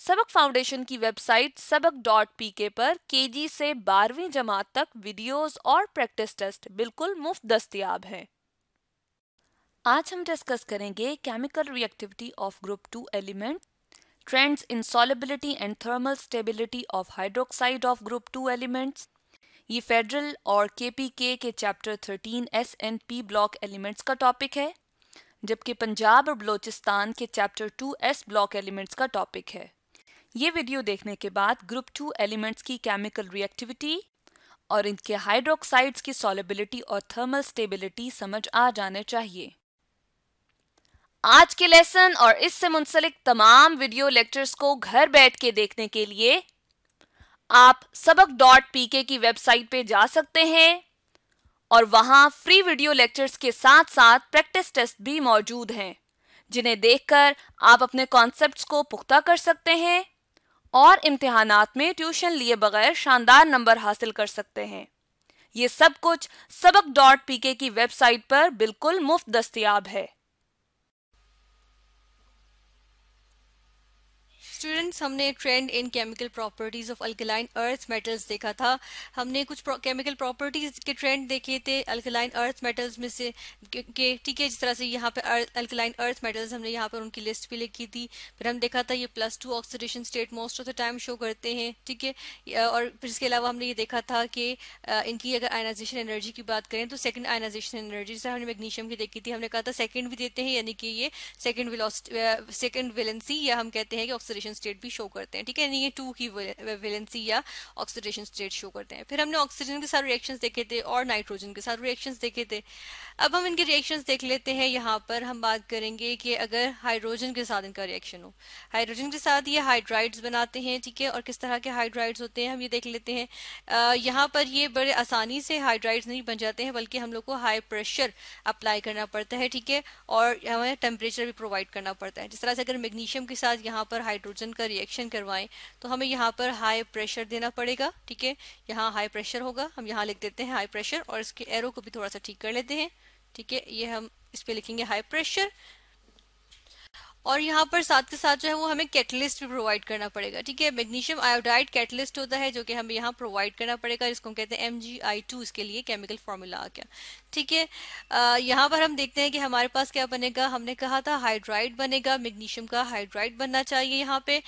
सबक फाउंडेशन की वेबसाइट सबक डॉट पी के पर के जी से बारहवीं जमात तक वीडियोस और प्रैक्टिस टेस्ट बिल्कुल मुफ्त दस्तियाब है आज हम डिस्कस करेंगे chemical reactivity of group two element trends in solubility and thermal stability of hydroxide of group two elements ये फेडरल और के के chapter thirteen S and P block elements का टॉपिक है जबकि पंजाब और बलोचिस्तान के chapter two S block elements का टॉपिक है ये वीडियो देखने के बाद ग्रुप टू एलिमेंट्स की केमिकल रिएक्टिविटी और इनके हाइड्रोक्साइड्स की सॉलिबिलिटी और थर्मल स्टेबिलिटी समझ आ जाने चाहिए आज के लेसन और इससे मुंसलिक तमाम वीडियो लेक्चर्स को घर बैठ के देखने के लिए आप सबक डॉट पी के की वेबसाइट पे जा सकते हैं और वहां फ्री वीडियो लेक्चर्स के साथ साथ प्रैक्टिस टेस्ट भी मौजूद हैं जिन्हें देखकर आप अपने कॉन्सेप्ट्स को पुख्ता कर सकते हैं और इम्तहानात में ट्यूशन लिए बगैर शानदार नंबर हासिल कर सकते हैं ये सब कुछ सबक डॉट पी की वेबसाइट पर बिल्कुल मुफ्त दस्तियाब है स्टूडेंट्स हमने trend in chemical properties of alkaline earth metals देखा था हमने कुछ केमिकल प्रॉपर्टीज के ट्रेंड देखे थे अल्कलाइन अर्थ मेटल्स में से के ठीक है जिस तरह से यहाँ पे अल्कलाइन अर्थ मेटल्स हमने यहाँ पर उनकी लिस्ट भी लिखी थी फिर हम देखा था ये plus two oxidation state most of the time show करते हैं ठीक है और फिर इसके अलावा हमने ये देखा था कि इनकी अगर आयनाइजेशन एनर्जी की बात करें तो सेकंड आयनाइजेशन एनर्जी जिस हमने मैग्नीशियम की देखी थी हमने कहा था सेकंड भी देते हैं यानी कि ये सेकंड सेकंड वेलेंसी या हम कहते हैं कि ऑक्सीडेशन ऑक्सीडेशन स्टेट भी शो करते हैं ठीक है ये टू की वेलेंसी या ऑक्सीडेशन स्टेट शो करते हैं फिर हमने ऑक्सीजन के साथ रिएक्शंस देखे थे और नाइट्रोजन के साथ रिएक्शंस देखे थे अब हम इनके रिएक्शंस देख लेते हैं यहाँ पर हम बात करेंगे कि अगर हाइड्रोजन के साथ इनका रिएक्शन हो हाइड्रोजन के साथ ये हाइड्राइड्स बनाते हैं ठीक है और किस तरह के हाइड्राइड्स होते हैं हम ये देख लेते हैं यहाँ पर ये बड़े आसानी से हाइड्राइड्स नहीं बन जाते हैं बल्कि हम लोग को हाई प्रेशर अप्लाई करना पड़ता है ठीक है और हमें टेम्परेचर भी प्रोवाइड करना पड़ता है जिस तरह से अगर मैग्नीशियम के साथ यहाँ पर हाइड्रोजन हाइड्रोजन का रिएक्शन करवाएं तो हमें यहाँ पर हाई प्रेशर देना पड़ेगा ठीक है यहाँ हाई प्रेशर होगा हम यहाँ लिख देते हैं हाई प्रेशर और इसके एरो को भी थोड़ा सा ठीक कर लेते हैं ठीक है ये हम इस पर लिखेंगे हाई प्रेशर और यहाँ पर साथ के साथ जो है वो हमें कैटलिस्ट भी प्रोवाइड करना पड़ेगा ठीक है मैग्नीशियम आयोडाइड कैटलिस्ट होता है जो कि हमें यहाँ प्रोवाइड करना पड़ेगा जिसको हम कहते हैं एम जी आई टू इसके लिए केमिकल फॉर्मूला आ गया ठीक है यहाँ पर हम देखते हैं कि हमारे पास क्या बनेगा हमने कहा था हाइड्राइड बनेगा मैग्नीशियम का हाइड्राइड बनना चाहिए यहाँ पे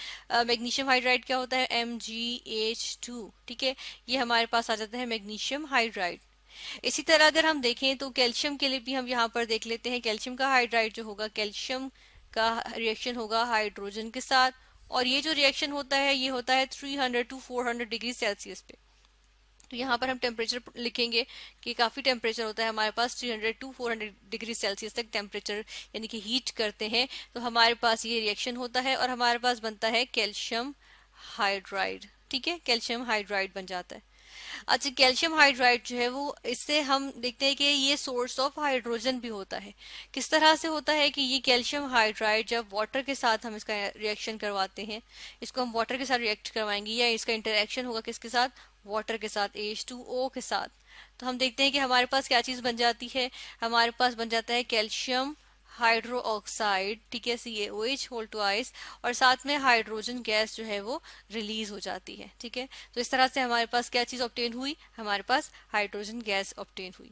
मैग्नीशियम हाइड्राइड क्या होता है एम जी एच टू ठीक है ये हमारे पास आ जाता है मैग्नीशियम हाइड्राइड इसी तरह अगर हम देखें तो कैल्शियम के लिए भी हम यहाँ पर देख लेते हैं कैल्शियम का हाइड्राइड जो होगा कैल्शियम का रिएक्शन होगा हाइड्रोजन के साथ और ये जो रिएक्शन होता है ये होता है 300 टू 400 डिग्री सेल्सियस पे तो यहाँ पर हम टेम्परेचर लिखेंगे कि काफ़ी टेम्परेचर होता है हमारे पास 300 टू 400 डिग्री सेल्सियस तक टेम्परेचर यानी कि हीट करते हैं तो हमारे पास ये रिएक्शन होता है और हमारे पास बनता है कैल्शियम हाइड्राइड ठीक है कैल्शियम हाइड्राइड बन जाता है अच्छा कैल्शियम हाइड्राइड जो है वो इससे हम देखते हैं कि ये सोर्स ऑफ हाइड्रोजन भी होता है किस तरह से होता है कि ये कैल्शियम हाइड्राइड जब वाटर के साथ हम इसका रिएक्शन करवाते हैं इसको हम वाटर के साथ रिएक्ट करवाएंगे या इसका इंटरेक्शन होगा किसके साथ वाटर के साथ एच टू ओ के साथ तो हम देखते हैं कि हमारे पास क्या चीज़ बन जाती है हमारे पास बन जाता है कैल्शियम हाइड्रो ऑक्साइड ठीक है C O H whole ice और साथ में हाइड्रोजन गैस जो है वो रिलीज हो जाती है ठीक है तो इस तरह से हमारे पास क्या चीज़ ऑप्टेन हुई हमारे पास हाइड्रोजन गैस ऑप्टेन हुई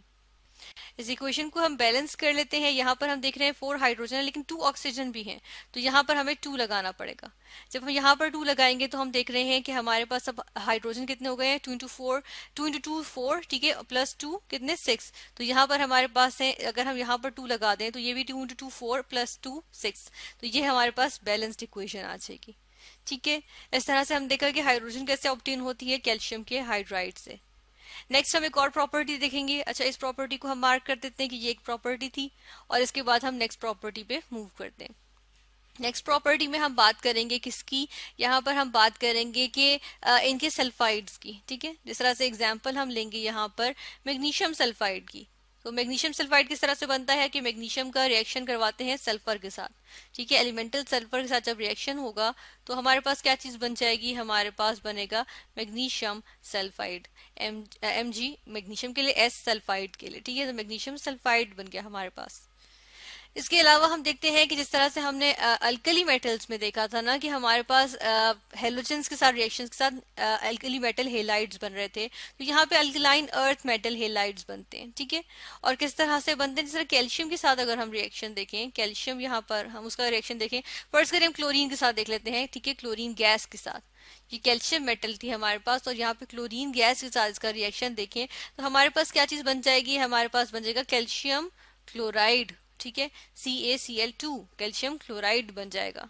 इस इक्वेशन को हम बैलेंस कर लेते हैं यहाँ पर हम देख रहे हैं फोर हाइड्रोजन है लेकिन टू ऑक्सीजन भी हैं तो यहाँ पर हमें टू लगाना पड़ेगा जब हम यहाँ पर टू लगाएंगे तो हम देख रहे हैं कि हमारे पास अब हाइड्रोजन कितने हो गए हैं two into four two into two four ठीक है प्लस टू कितने सिक्स तो यहाँ पर हमारे पास है अगर हम यहाँ पर टू लगा दें तो ये भी two into two four plus two six तो ये हमारे पास बैलेंस्ड इक्वेशन आ जाएगी ठीक है इस तरह से हम देखा कि हाइड्रोजन कैसे ऑप्टेन होती है कैल्शियम के हाइड्राइड से नेक्स्ट हम एक और प्रॉपर्टी देखेंगे अच्छा इस प्रॉपर्टी को हम मार्क कर देते हैं कि ये एक प्रॉपर्टी थी और इसके बाद हम नेक्स्ट प्रॉपर्टी पे मूव करते हैं नेक्स्ट प्रॉपर्टी में हम बात करेंगे किसकी यहाँ पर हम बात करेंगे कि इनके सल्फाइड्स की ठीक है जिस तरह से एग्जांपल हम लेंगे यहाँ पर मैग्नीशियम सल्फाइड की तो मैग्नीशियम सल्फाइड किस तरह से बनता है कि मैग्नीशियम का रिएक्शन करवाते हैं सल्फर के साथ ठीक है एलिमेंटल सल्फर के साथ जब रिएक्शन होगा तो हमारे पास क्या चीज़ बन जाएगी हमारे पास बनेगा magnesium sulphide M M G magnesium के लिए एस सल्फाइड के लिए ठीक है तो मैग्नीशियम सल्फाइड बन गया हमारे पास इसके अलावा हम देखते हैं कि जिस तरह से हमने अल्कली मेटल्स में देखा था ना कि हमारे पास हेलोजेंस के साथ रिएक्शंस के साथ अल्कली मेटल हेलाइड्स बन रहे थे तो यहाँ पे अल्कलाइन अर्थ मेटल हेलाइड्स बनते हैं ठीक है और किस तरह से बनते हैं जिस तरह कैल्शियम के साथ अगर हम रिएक्शन देखें कैल्शियम यहाँ पर हम उसका रिएक्शन देखें फर्स्ट करें हम क्लोरीन के साथ देख लेते हैं ठीक है क्लोरिन गैस के साथ ये कैल्शियम मेटल थी हमारे पास और यहाँ पे क्लोरीन गैस के साथ इसका रिएक्शन देखें तो हमारे पास क्या चीज बन जाएगी हमारे पास बन जाएगा कैल्शियम क्लोराइड ठीक है C A C L two calcium chloride बन जाएगा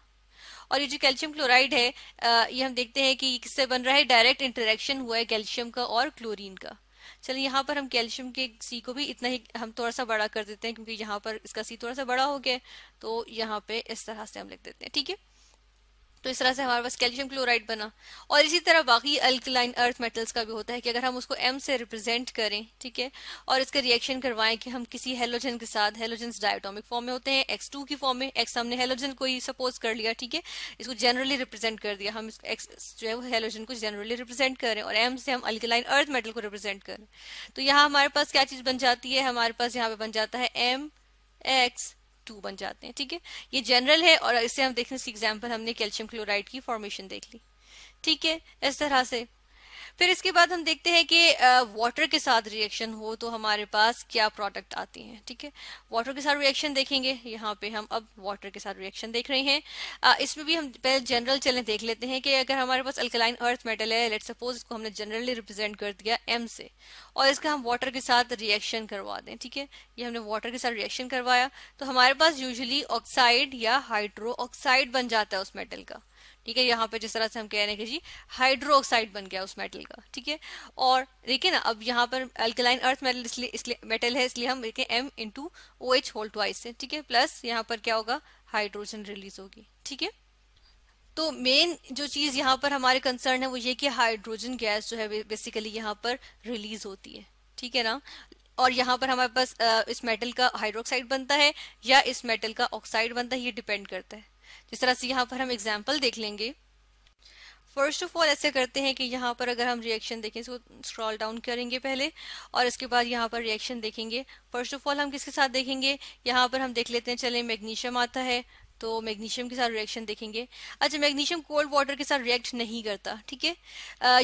और ये जो कैल्शियम क्लोराइड है ये हम देखते हैं कि किससे बन रहा है डायरेक्ट इंटरेक्शन हुआ है कैल्शियम का और क्लोरीन का चलिए यहाँ पर हम कैल्शियम के सी को भी इतना ही हम थोड़ा सा बड़ा कर देते हैं क्योंकि यहाँ पर इसका सी थोड़ा सा बड़ा हो गया तो यहाँ पे इस तरह से हम लिख देते हैं ठीक है तो इस तरह से हमारे पास कैल्शियम क्लोराइड बना और इसी तरह बाकी अल्कलाइन अर्थ मेटल्स का भी होता है कि अगर हम उसको एम से रिप्रेजेंट करें ठीक है और इसका रिएक्शन करवाएं कि हम किसी हेलोजन के साथ हेलोजन डायटोमिक फॉर्म में होते हैं एक्स टू की फॉर्म में एक्स हमने हेलोजन को ही सपोज कर लिया ठीक है इसको जनरली रिप्रेजेंट कर दिया हम एक्स जो है वो हेलोजन को जनरली रिप्रेजेंट करें और एम से हम अल्कलाइन अर्थ मेटल को रिप्रेजेंट करें तो यहाँ हमारे पास क्या चीज बन जाती है हमारे पास यहाँ पे बन जाता है एम एक्स टू बन जाते हैं ठीक है ये जनरल है और इससे हम देखने से एग्जाम्पल हमने कैल्शियम क्लोराइड की फॉर्मेशन देख ली ठीक है इस तरह से फिर इसके बाद हम देखते हैं कि वाटर के साथ रिएक्शन हो तो हमारे पास क्या प्रोडक्ट आती हैं ठीक है वाटर के साथ रिएक्शन देखेंगे यहाँ पे हम अब वाटर के साथ रिएक्शन देख रहे हैं इसमें भी हम पहले जनरल चले देख लेते हैं कि अगर हमारे पास अल्कलाइन अर्थ मेटल है लेट सपोज इसको हमने जनरली रिप्रेजेंट कर दिया एम से और इसका हम वाटर के साथ रिएक्शन करवा दें ठीक है ये हमने वाटर के साथ रिएक्शन करवाया तो हमारे पास यूजली ऑक्साइड या हाइड्रो ऑक्साइड बन जाता है उस मेटल का ठीक है यहाँ पे जिस तरह से हम कह रहे हैं कि जी हाइड्रोक्साइड बन गया उस मेटल का ठीक है और देखिए ना अब यहाँ पर अल्कलाइन अर्थ मेटल इसलिए इसलिए मेटल है इसलिए हम देखें M into O H whole twice से ठीक है प्लस यहाँ पर क्या होगा हाइड्रोजन रिलीज होगी ठीक है तो मेन जो चीज़ यहाँ पर हमारे कंसर्न है वो ये कि हाइड्रोजन गैस जो है बेसिकली यहाँ पर रिलीज होती है ठीक है ना और यहाँ पर हमारे पास इस मेटल का हाइड्रोक्साइड बनता है या इस मेटल का ऑक्साइड बनता है ये डिपेंड करता है जिस तरह से यहाँ पर हम एग्जाम्पल देख लेंगे फर्स्ट ऑफ ऑल ऐसे करते हैं कि यहाँ पर अगर हम रिएक्शन देखें इसको स्क्रॉल डाउन करेंगे पहले और इसके बाद यहाँ पर रिएक्शन देखेंगे फर्स्ट ऑफ ऑल हम किसके साथ देखेंगे यहाँ पर हम देख लेते हैं चले मैग्नीशियम आता है तो मैग्नीशियम के साथ रिएक्शन देखेंगे अच्छा मैग्नीशियम कोल्ड वाटर के साथ रिएक्ट नहीं करता ठीक है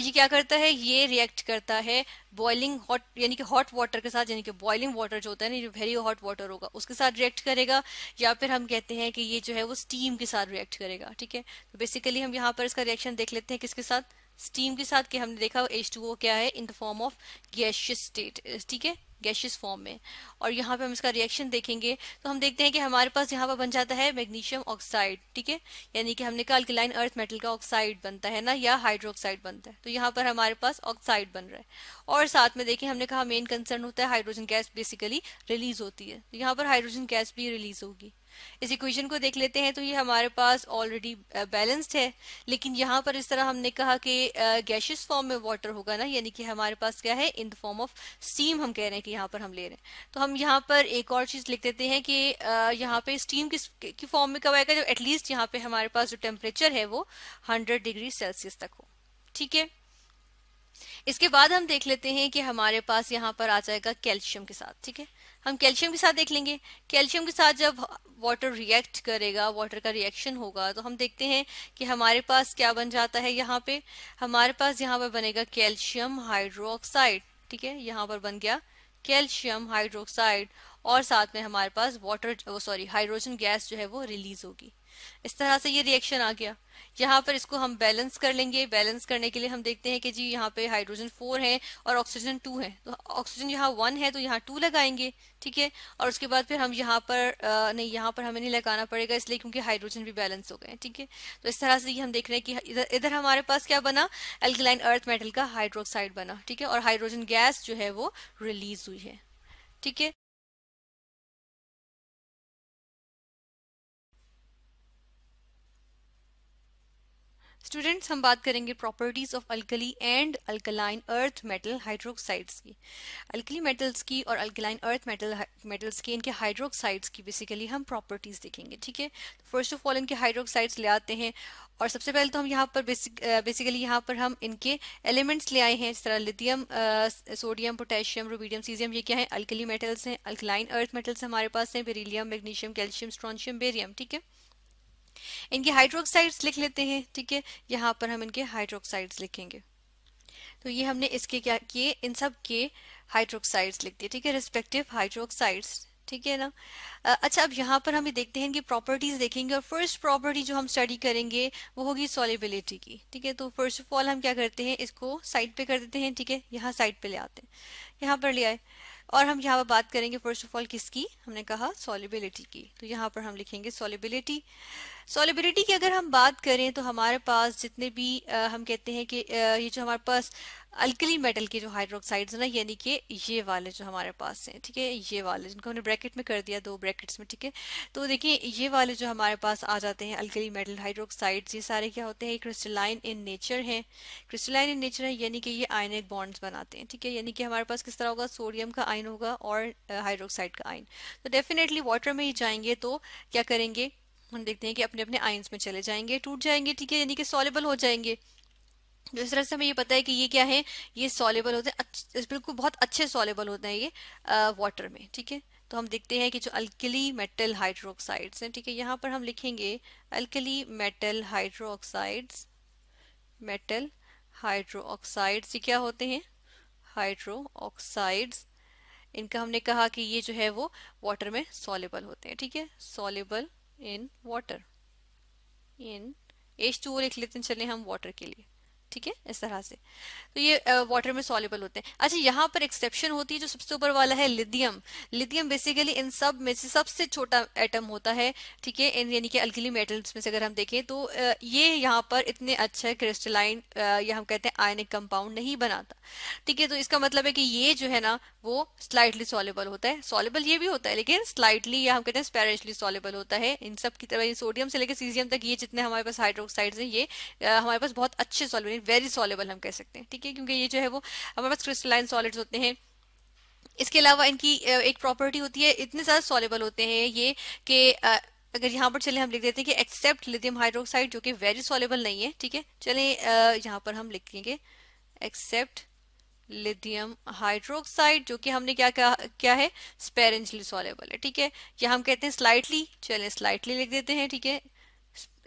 ये क्या करता है ये रिएक्ट करता है बॉइलिंग हॉट यानी कि हॉट वाटर के साथ यानी कि बॉइलिंग वाटर जो होता है ना जो वेरी हॉट वाटर होगा उसके साथ रिएक्ट करेगा या फिर हम कहते हैं कि ये जो है वो स्टीम के साथ रिएक्ट करेगा ठीक है तो बेसिकली हम यहाँ पर इसका रिएक्शन देख लेते हैं किसके साथ स्टीम के साथ कि हमने देखा एच टू ओ क्या है in the form of gaseous state ठीक है गैशियस फॉर्म में और यहाँ पे हम इसका रिएक्शन देखेंगे तो हम देखते हैं कि हमारे पास यहाँ पर बन जाता है मैग्नीशियम ऑक्साइड ठीक है यानी कि हमने कहा अल्कलाइन अर्थ मेटल का ऑक्साइड बनता है ना या हाइड्रोक्साइड बनता है तो यहाँ पर हमारे पास ऑक्साइड बन रहा है और साथ में देखें हमने कहा मेन कंसर्न होता है हाइड्रोजन गैस बेसिकली रिलीज होती है तो यहाँ पर हाइड्रोजन गैस भी रिलीज होगी इस इक्वेशन को देख लेते हैं तो ये हमारे पास ऑलरेडी बैलेंस्ड uh, है लेकिन यहाँ पर इस तरह हमने कहा कि गैशियस uh, फॉर्म में वाटर होगा ना यानी कि हमारे पास क्या है in the form of steam हम कह रहे हैं कि यहाँ पर हम ले रहे हैं तो हम यहाँ पर एक और चीज लिख देते हैं कि uh, यहाँ पे स्टीम किस की फॉर्म में कब आएगा जब एटलीस्ट यहाँ पे हमारे पास जो टेम्परेचर है वो हंड्रेड डिग्री सेल्सियस तक हो ठीक है इसके बाद हम देख लेते हैं कि हमारे पास यहाँ पर आ जाएगा कैल्शियम के साथ ठीक है हम कैल्शियम के साथ देख लेंगे कैल्शियम के साथ जब वाटर रिएक्ट करेगा वाटर का रिएक्शन होगा तो हम देखते हैं कि हमारे पास क्या बन जाता है यहाँ पे हमारे पास यहाँ पर बनेगा कैल्शियम हाइड्रोक्साइड ठीक है यहाँ पर बन गया कैल्शियम हाइड्रोक्साइड और साथ में हमारे पास वाटर सॉरी हाइड्रोजन गैस जो है वो रिलीज होगी इस तरह से ये रिएक्शन आ गया यहाँ पर इसको हम बैलेंस कर लेंगे बैलेंस करने के लिए हम देखते हैं कि जी यहाँ पे हाइड्रोजन फोर है और ऑक्सीजन टू है तो ऑक्सीजन यहाँ वन है तो यहाँ टू लगाएंगे ठीक है और उसके बाद फिर हम यहाँ पर आ, नहीं यहाँ पर हमें नहीं लगाना पड़ेगा इसलिए क्योंकि हाइड्रोजन भी बैलेंस हो गए ठीक है तो इस तरह से ये हम देख रहे हैं कि इधर इधर हमारे पास क्या बना एल्गलाइन अर्थ मेटल का हाइड्रोक्साइड बना ठीक है और हाइड्रोजन गैस जो है वो रिलीज हुई है ठीक है स्टूडेंट्स हम बात करेंगे properties of alkali and alkaline earth metal hydroxides की अल्कली मेटल्स की और अल्कलाइन अर्थ मेटल मेटल्स की इनके हाइड्रोक्साइड्स की बेसिकली हम प्रॉपर्टीज देखेंगे ठीक है फर्स्ट ऑफ ऑल इनके हाइड्रोक्साइड्स ले आते हैं और सबसे पहले तो हम यहाँ पर बेसिक बेसिकली यहाँ पर हम इनके एलिमेंट्स ले आए हैं इस तरह lithium sodium potassium rubidium caesium ये क्या है अल्कली मेटल्स हैं अल्कलाइन अर्थ मेटल्स हमारे पास हैं beryllium magnesium calcium strontium barium ठीक है इनके हाइड्रोक्साइड्स लिख लेते हैं ठीक है यहाँ पर हम इनके हाइड्रोक्साइड्स लिखेंगे तो ये हमने इसके क्या किए इन सब के हाइड्रोक्साइड्स लिख दिए ठीक है रिस्पेक्टिव हाइड्रोक्साइड्स ठीक है ना अच्छा अब यहाँ पर हम ये देखते हैं इनकी प्रॉपर्टीज देखेंगे और फर्स्ट प्रॉपर्टी जो हम स्टडी करेंगे वो होगी सॉलिबिलिटी की ठीक है तो फर्स्ट ऑफ ऑल हम क्या करते हैं इसको साइड पे कर देते हैं ठीक है यहाँ साइड पे ले आते हैं यहाँ पर ले आए और हम यहाँ पर बात करेंगे फर्स्ट ऑफ ऑल किसकी हमने कहा सॉलिबिलिटी की तो यहाँ पर हम लिखेंगे सॉलिबिलिटी सॉलिबिलिटी की अगर हम बात करें तो हमारे पास जितने भी आ, हम कहते हैं कि आ, ये जो हमारे पास अल्कली मेटल के जो हाइड्रोक्साइड्स ना यानी कि ये वाले जो हमारे पास हैं ठीक है ये वाले जिनको हमने ब्रैकेट में कर दिया दो ब्रैकेट्स में ठीक है तो देखिए ये वाले जो हमारे पास आ जाते हैं अल्कली मेटल हाइड्रोक्साइड्स ये सारे क्या होते हैं क्रिस्टलाइन इन नेचर हैं क्रिस्टलाइन इन नेचर है यानी कि ये आयनिक बॉन्ड्स बनाते हैं ठीक है यानी कि हमारे पास किस तरह होगा सोडियम का आयन होगा और हाइड्रोक्साइड का आयन तो डेफिनेटली वाटर में ही जाएंगे तो क्या करेंगे हम देखते हैं कि अपने अपने आइंस में चले जाएंगे टूट जाएंगे ठीक है यानी कि सॉलेबल हो जाएंगे तो इस तरह से हमें ये पता है कि ये क्या है ये सॉलेबल होते हैं बिल्कुल बहुत अच्छे सॉलेबल होते हैं ये वाटर में ठीक है तो हम देखते हैं कि जो अल्कली मेटल हाइड्रोक्साइड्स हैं ठीक है यहाँ पर हम लिखेंगे alkali metal hydroxides metal hydroxides ये क्या होते हैं हाइड्रो ऑक्साइड्स इनका हमने कहा कि ये जो है वो वाटर में सॉलेबल होते हैं ठीक है soluble in water in H two लिख लेते हैं चले हम वाटर के लिए ठीक है इस तरह से तो ये वाटर में सॉल्यूबल होते हैं अच्छा यहाँ पर एक्सेप्शन होती है जो सबसे ऊपर वाला है लिथियम लिथियम बेसिकली इन सब में से सबसे छोटा एटम होता है ठीक है इन यानी कि अल्किली मेटल्स में से अगर हम देखें तो ये यहाँ पर इतने अच्छे क्रिस्टलाइन या हम कहते हैं आयनिक कंपाउंड नहीं बनाता ठीक है तो इसका मतलब है कि ये जो है ना वो स्लाइटली सॉलेबल होता है सॉलेबल ये भी होता है लेकिन स्लाइटली या हम कहते हैं स्पेरेंशली सॉलेबल होता है इन सब की तरह सोडियम से लेकर सीजियम तक ये जितने हमारे पास हाइड्रोक्साइड्स हैं ये हमारे पास बहुत अच्छे सॉलेबल हैं वेरी सॉलेबल हम कह सकते हैं ठीक है क्योंकि ये जो है वो हमारे पास क्रिस्टलाइन सॉलिड होते हैं इसके अलावा इनकी एक प्रॉपर्टी होती है इतने ज़्यादा सॉलेबल होते हैं ये कि अगर यहाँ पर चले हम लिख देते हैं कि एक्सेप्ट लिथियम हाइड्रोक्साइड जो कि वेरी सॉलेबल नहीं है ठीक है चले यहाँ पर हम लिखेंगे एक्सेप्ट लिथियम हाइड्रोक्साइड जो कि हमने क्या क्या, क्या है स्पेरेंजली सॉलेबल है ठीक है या हम कहते हैं स्लाइटली चले स्लाइटली लिख देते हैं ठीक है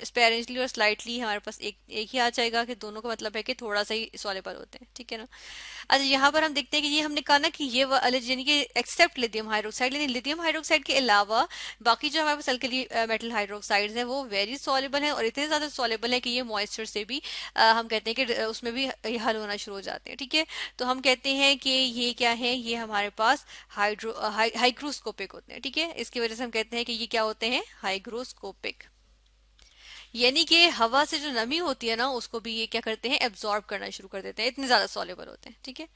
स्पेरेंजली और स्लाइटली हमारे पास एक एक ही आ जाएगा कि दोनों का मतलब है कि थोड़ा सा ही सॉलेबल होते हैं ठीक है ना अच्छा यहाँ पर हम देखते हैं कि ये हमने कहा ना कि ये यानी कि एक्सेप्ट लिथियम हाइड्रोक्साइड लेकिन लिथियम हाइड्रोक्साइड के अलावा बाकी जो हमारे पास अल्कली मेटल हाइड्रोक्साइड है वो वेरी सॉलेबल है और इतने ज़्यादा सॉलेबल है कि ये मॉइस्चर से भी आ, हम कहते हैं कि उसमें भी हल होना शुरू हो जाते हैं ठीक है तो हम कहते हैं कि ये क्या है ये हमारे पास हाइड्रो हाइग्रोस्कोपिक होते हैं ठीक है इसकी वजह से हम कहते हैं कि ये क्या होते हैं हाइग्रोस्कोपिक यानी कि हवा से जो नमी होती है ना उसको भी ये क्या करते हैं एब्जॉर्ब करना शुरू कर देते हैं इतने ज्यादा सॉलेबल होते हैं ठीक है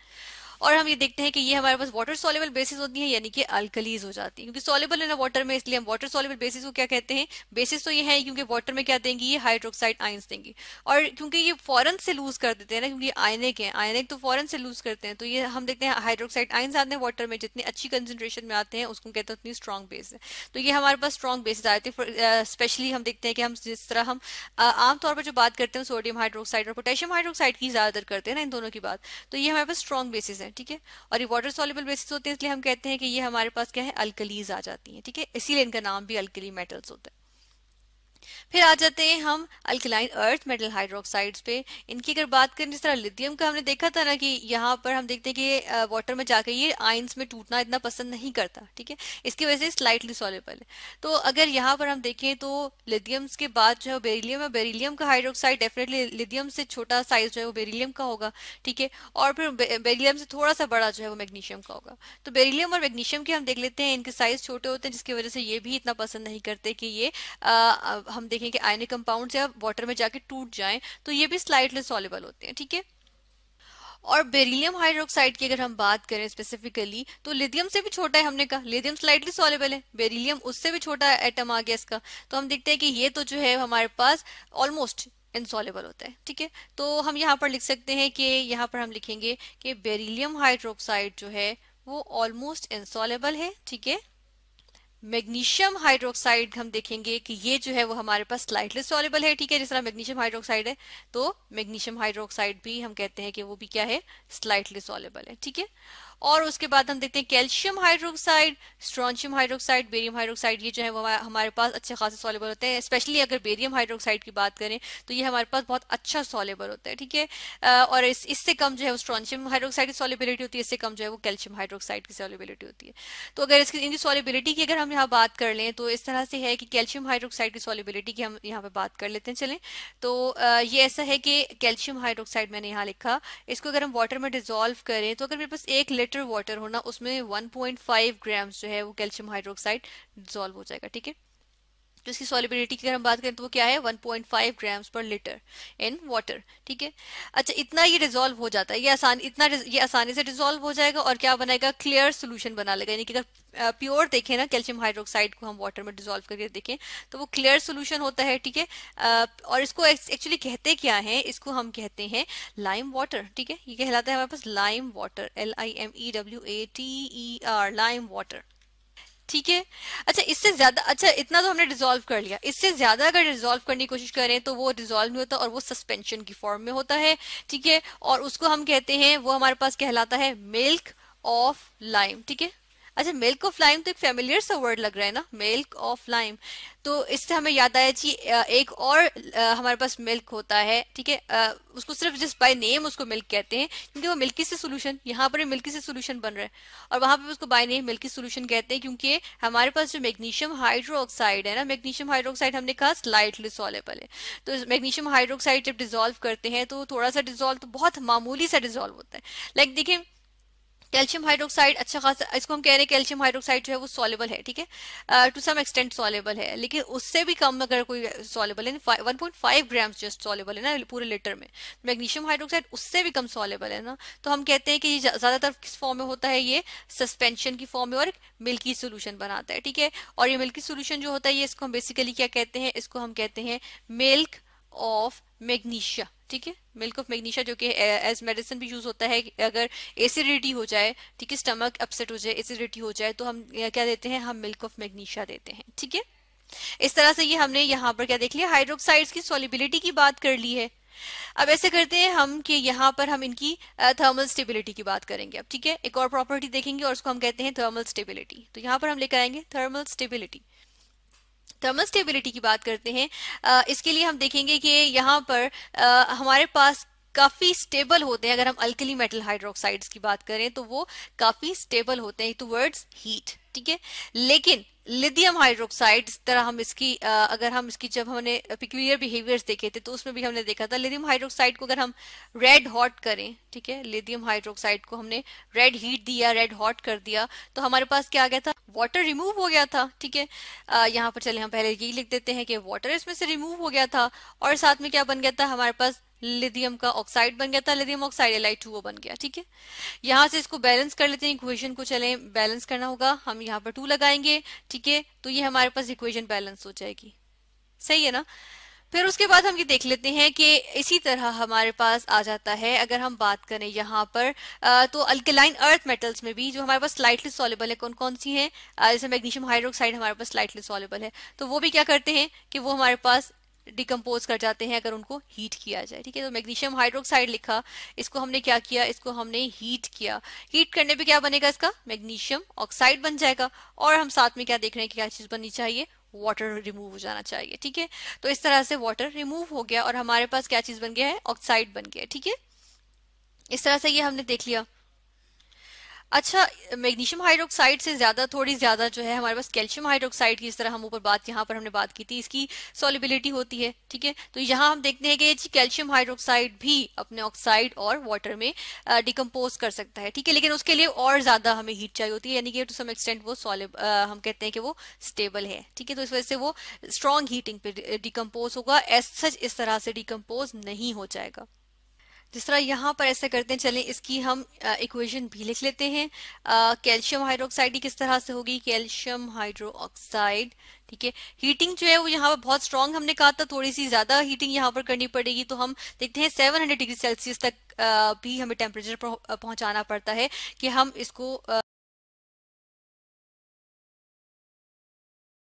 और हम ये देखते हैं कि ये हमारे पास वाटर सोलेबल बेसिस होती है यानी कि अल्कलीज हो जाती है क्योंकि सोलेबल है ना वाटर में इसलिए हम वाटर सोलेबल बेसिस को क्या कहते हैं बेसिस तो ये है क्योंकि वाटर में क्या देंगी ये हाइड्रोक्साइड आइंस देंगी और क्योंकि ये फॉरन से लूज कर देते हैं ना क्योंकि आयनिक है आयनिक तो फॉरन से लूज करते हैं तो ये हम देखते हैं हाइड्रोक्साइड आइंस आते हैं वाटर में जितनी अच्छी कंसेंट्रेशन में आते हैं उसको कहते हैं उतनी स्ट्रॉन्ग बेस है तो ये हमारे पास स्ट्रॉन्ग बेसिस आते हैं स्पेशली हम देखते हैं कि हम जिस तरह हम uh, आमतौर पर जो बात करते हैं सोडियम हाइड्रोक्साइड और पोटेशियम हाइड्रोक्साइड की ज्यादातर करते हैं ना इन दोनों की बात तो ये हमारे पास स्ट्रॉन्ग बेसिस है है ठीक है और ये वाटर सॉल्युबल बेसिस होते हैं इसलिए हम कहते हैं कि ये हमारे पास क्या है अल्कलीज आ जाती हैं ठीक है इसीलिए इनका नाम भी अल्कली मेटल्स होता है फिर आ जाते हैं हम अल्कलाइन अर्थ मेटल हाइड्रोक्साइड्स पे इनकी अगर बात करें जिस तरह लिथियम का हमने देखा था ना कि यहाँ पर हम देखते हैं कि वाटर में जाकर ये आइंस में टूटना इतना पसंद नहीं करता ठीक है इसकी वजह से स्लाइटली सॉलेबल है तो अगर यहाँ पर हम देखें तो लिथियम्स के बाद जो है बेरिलियम है बेरीलियम का हाइड्रोक्साइड डेफिनेटली लिथियम से छोटा साइज जो है वो बेरीलियम का होगा ठीक है और फिर बेरिलियम से थोड़ा सा बड़ा जो है वो मैग्नीशियम का होगा तो बेरिलियम और मैग्नीशियम के हम देख लेते हैं इनके साइज छोटे होते हैं जिसकी वजह से ये भी इतना पसंद नहीं करते कि ये आ, हम देखें कि आयनिक कंपाउंड या वाटर में जाके टूट जाए तो ये भी स्लाइडली सॉलेबल होते हैं ठीक है थीके? और बेरिलियम हाइड्रोक्साइड की अगर हम बात करें स्पेसिफिकली तो लिथियम से भी छोटा है हमने कहा लिथियम स्लाइटली सॉलेबल है बेरिलियम उससे भी छोटा एटम आ गया इसका तो हम देखते हैं कि ये तो जो है हमारे पास ऑलमोस्ट इनसॉलेबल होता है ठीक है तो हम यहाँ पर लिख सकते हैं कि यहाँ पर हम लिखेंगे कि बेरिलियम हाइड्रोक्साइड जो है वो ऑलमोस्ट इंसॉलेबल है ठीक है मैग्नीशियम हाइड्रोक्साइड हम देखेंगे कि ये जो है वो हमारे पास लाइटलेस सॉलेबल है ठीक है जिस तरह मैग्नीशियम हाइड्रोक्साइड है तो मैग्नीशियम हाइड्रोक्साइड भी हम कहते हैं कि वो भी क्या है स्लाइटली सॉलेबल है ठीक है और उसके बाद हम देखते हैं calcium hydroxide strontium hydroxide barium hydroxide ये जो है वो हमारे पास अच्छे खासे सॉलेबल होते हैं स्पेशली अगर बेरियम हाइड्रोक्साइड की बात करें तो ये हमारे पास बहुत अच्छा सॉलेबल होता है ठीक है और इससे कम जो है स्ट्रॉन्शियम हाइड्रोक्साइड की सॉलेबिलिटी होती है इससे कम जो है वो कैल्शियम हाइड्रोक्साइड की सॉलेबिलिटी होती है तो अगर इसकी इनकी सॉलेबिलिटी की अगर हम यहाँ बात कर लें तो इस तरह से है कि कैल्शियम हाइड्रोक्साइड की सॉलेबिलिटी की हम यहाँ पर बात कर लेते हैं चलें तो ये ऐसा है कि कैल्शियम हाइड्रोक्साइड मैंने यहाँ लिखा इसको अगर हम वाटर में डिजोल्व करें तो अगर मेरे पास एक लीटर वाटर होना उसमें 1.5 ग्राम जो है वो कैल्शियम हाइड्रोक्साइड डिजोल्व हो जाएगा ठीक है तो इसकी सॉलिबिलिटी की अगर हम बात करें तो वो क्या है 1.5 ग्राम्स पर लीटर इन वाटर ठीक है अच्छा इतना ये रिजॉल्व हो जाता है ये आसान इतना ये आसानी से डिजोल्व हो जाएगा और क्या बनाएगा क्लियर सोल्यूशन बना लेगा यानी कि अगर प्योर देखें ना कैल्शियम हाइड्रोक्साइड को हम वाटर में डिजोल्व करके देखें तो वो क्लियर सोल्यूशन होता है ठीक है और इसको एक्चुअली कहते क्या है इसको हम कहते हैं लाइम वाटर ठीक है ये कहलाता है हमारे पास lime water L I M E W A T E R lime water ठीक है अच्छा इससे ज्यादा अच्छा इतना तो हमने डिजोल्व कर लिया इससे ज्यादा अगर डिजोल्व करने की कोशिश करें तो वो डिजोल्व नहीं होता और वो सस्पेंशन की फॉर्म में होता है ठीक है और उसको हम कहते हैं वो हमारे पास कहलाता है मिल्क ऑफ लाइम ठीक है अच्छा मिल्क ऑफ लाइम तो एक फेमिलियर सा वर्ड लग रहा है ना मिल्क ऑफ लाइम तो इससे हमें याद आया जी एक और हमारे पास मिल्क होता है ठीक है उसको सिर्फ जिस बाय नेम उसको मिल्क कहते हैं क्योंकि वो मिल्की से सोल्यूशन यहाँ पर मिल्की से सोल्यूशन बन रहा है और वहां पर उसको बाय नेम मिल्की सोल्यूशन कहते हैं क्योंकि हमारे पास जो मैग्नीशियम हाइड्रोक्साइड है ना मैग्नीशियम हाइड्रोक्साइड हमने कहा स्लाइटली सॉलेबल है तो मैग्नीशियम हाइड्रोक्साइड जब डिजोल्व करते हैं तो थोड़ा सा डिजोल्व तो बहुत मामूली सा डिजोल्व होता है लाइक like, कैल्शियम हाइड्रोक्साइड अच्छा खासा इसको हम कह रहे हैं कैल्शियम हाइड्रोक्साइड जो है वो सॉलेबल है ठीक है टू सम एक्सटेंट सॉलेबल है लेकिन उससे भी कम अगर कोई सॉलेबल है one point five gram just soluble है ना पूरे लीटर में मैग्नीशियम हाइड्रोक्साइड उससे भी कम सॉलेबल है ना तो हम कहते हैं कि ये ज्यादातर किस फॉर्म में होता है ये सस्पेंशन की फॉर्म में और मिल्की सोल्यूशन बनाता है ठीक है और ये मिल्की सोल्यूशन जो होता है ये इसको हम बेसिकली क्या कहते हैं इसको हम कहते हैं मिल्क ऑफ मैग्नीशिया ठीक है मिल्क ऑफ मैग्नीशिया जो कि एज eh, मेडिसिन भी यूज होता है अगर एसिडिटी हो जाए ठीक है स्टमक अपसेट हो जाए एसिडिटी हो जाए तो हम eh, क्या देते हैं हम मिल्क ऑफ मैग्नीशिया देते हैं ठीक है इस तरह से ये हमने यहाँ पर क्या देख लिया हाइड्रोक्साइड्स की सॉलिबिलिटी की बात कर ली है अब ऐसे करते हैं हम कि यहाँ पर हम इनकी थर्मल eh, स्टेबिलिटी की बात करेंगे अब ठीक है एक और प्रॉपर्टी देखेंगे और उसको हम कहते हैं थर्मल स्टेबिलिटी तो यहाँ पर हम लेकर आएंगे थर्मल स्टेबिलिटी थर्मल स्टेबिलिटी की बात करते हैं आ, इसके लिए हम देखेंगे कि यहाँ पर आ, हमारे पास काफी स्टेबल होते हैं अगर हम अल्कली मेटल हाइड्रोक्साइड्स की बात करें तो वो काफी स्टेबल होते हैं वर्ड्स हीट ठीक है लेकिन लिथियम हाइड्रोक्साइड तरह हम इसकी अगर हम इसकी जब हमने पिक्यूलियर बिहेवियर्स देखे थे तो उसमें भी हमने देखा था लिथियम हाइड्रोक्साइड को अगर हम रेड हॉट करें ठीक है लिथियम हाइड्रोक्साइड को हमने रेड हीट दिया रेड हॉट कर दिया तो हमारे पास क्या आ गया था वाटर रिमूव हो गया था ठीक है यहाँ पर चले हम पहले यही लिख देते हैं कि वाटर इसमें से रिमूव हो गया था और साथ में क्या बन गया था हमारे पास लिथियम का ऑक्साइड बन गया था लिथियम ऑक्साइड टू बन गया ठीक है यहां से इसको बैलेंस कर लेते हैं इक्वेशन को चले बैलेंस करना होगा हम यहाँ पर टू लगाएंगे ठीक है तो ये हमारे पास इक्वेशन बैलेंस हो जाएगी सही है ना फिर उसके बाद हम ये देख लेते हैं कि इसी तरह हमारे पास आ जाता है अगर हम बात करें यहाँ पर तो अल्कलाइन अर्थ मेटल्स में भी जो हमारे पास स्लाइटली सॉलेबल है कौन कौन सी हैं जैसे मैग्नीशियम हाइड्रोक्साइड हमारे पास स्लाइटली सॉलेबल है तो वो भी क्या करते हैं कि वो हमारे पास डिकम्पोज कर जाते हैं अगर उनको हीट किया जाए ठीक है तो मैग्नीशियम हाइड्रोक्साइड लिखा इसको हमने क्या किया इसको हमने हीट किया हीट करने पे क्या बनेगा इसका मैग्नीशियम ऑक्साइड बन जाएगा और हम साथ में क्या देख रहे हैं कि क्या चीज बननी चाहिए वाटर रिमूव हो जाना चाहिए ठीक है तो इस तरह से वाटर रिमूव हो गया और हमारे पास क्या चीज बन गया है ऑक्साइड बन गया ठीक है इस तरह से ये हमने देख लिया अच्छा मैग्नीशियम हाइड्रोक्साइड से ज़्यादा थोड़ी ज़्यादा जो है हमारे पास कैल्शियम हाइड्रोक्साइड की इस तरह हम ऊपर बात यहाँ पर हमने बात की थी इसकी सॉलिबिलिटी होती है ठीक है तो यहाँ हम देखते हैं कि कैल्शियम हाइड्रोक्साइड भी अपने ऑक्साइड और वाटर में डिकम्पोज कर सकता है ठीक है लेकिन उसके लिए और ज़्यादा हमें हीट चाहिए होती है यानी कि टू सम एक्सटेंट वो सॉलिब हम कहते हैं कि वो स्टेबल है ठीक है तो इस वजह से वो स्ट्रॉन्ग हीटिंग पे डिकम्पोज होगा एज सच इस तरह से डिकम्पोज नहीं हो जाएगा जिस तरह यहाँ पर ऐसा करते हैं चलें इसकी हम इक्वेशन भी लिख लेते हैं कैल्शियम हाइड्रोक्साइड ही किस तरह से होगी कैल्शियम हाइड्रोक्साइड ठीक है हीटिंग जो है वो यहाँ पर बहुत स्ट्रांग हमने कहा था थोड़ी सी ज्यादा हीटिंग यहाँ पर करनी पड़ेगी तो हम देखते हैं 700 डिग्री सेल्सियस तक भी हमें टेम्परेचर पहुंचाना पड़ता है कि हम इसको